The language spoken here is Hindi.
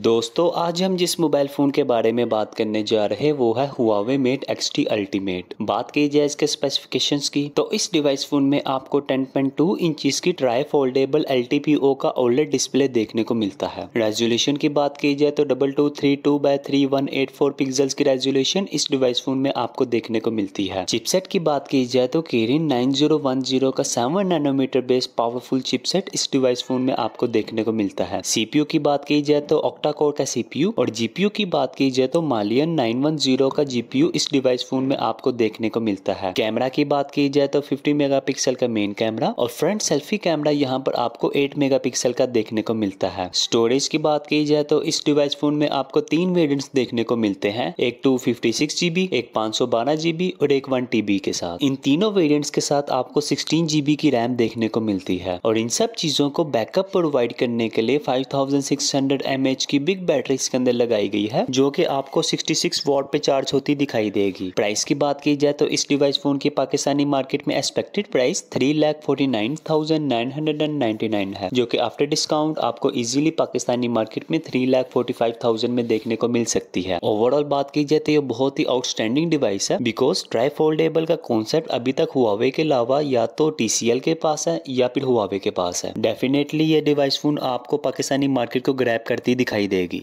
दोस्तों आज हम जिस मोबाइल फ़ोन के बारे में बात करने जा रहे हैं वो है Huawei Mate X T ultimate बात की जाए इसके स्पेसिफिकेशंस की तो इस डिवाइस फ़ोन में आपको 10.2 इंचेस की ट्राई फोल्डेबल एल का ओल्ड डिस्प्ले देखने को मिलता है रेजोल्यूशन की बात की जाए तो double two three two by three one eight four pixels की रेजोल्यूशन इस डिवाइस फ़ोन में आपको देखने को मिलती है चिपसेट की बात की जाए तो Kirin nine zero one zero का seven nanometer based powerful chipset इस डिवाइस फ़ोन में आपको देखने को मिलता है सीपीओ की बात की जाए तो ऑक्टा कोर का सीपीयू और जीपीयू की बात की जाए तो मालियन 910 का जीपीयू इस डिवाइस फोन में आपको देखने को मिलता है कैमरा की बात की जाए तो 50 मेगापिक्सल का मेन कैमरा और फ्रंट सेल्फी कैमरा यहाँ पर आपको 8 मेगापिक्सल का देखने को मिलता है स्टोरेज की बात की जाए तो इस डिवाइस फोन में आपको तीन वेरियंट देखने को मिलते हैं एक टू जीबी एक पाँच जीबी और एक वन टीबी के साथ इन तीनों वेरियंट्स के साथ आपको सिक्सटीन जीबी की रैम देखने को मिलती है और इन सब चीजों को बैकअप प्रोवाइड करने के लिए five thousand six hundred M H की बिग बैटरी के अंदर लगाई गई है जो कि आपको 66 वॉट पे चार्ज होती दिखाई देगी प्राइस की बात की जाए तो इस डिवाइस फोन की पाकिस्तानी मार्केट में expected price three lakh forty nine thousand nine hundred and ninety nine है जो कि आफ्टर डिस्काउंट आपको इजीली पाकिस्तानी मार्केट में three lakh forty five thousand में देखने को मिल सकती है ओवरऑल बात की जाए तो ये बहुत ही आउटस्टैंडिंग डिवाइस है बिकॉज ट्राई फोल्डेबल का कॉन्सेप्ट अभी तक हुआवे के अलावा या तो टीसीएल के पास है या फिर हुआवे के पास है डेफिनेटली ये डिवाइस फोन आपको पाकिस्तानी मार्केट को ग्रैप करती दिखाई दिखाई देगी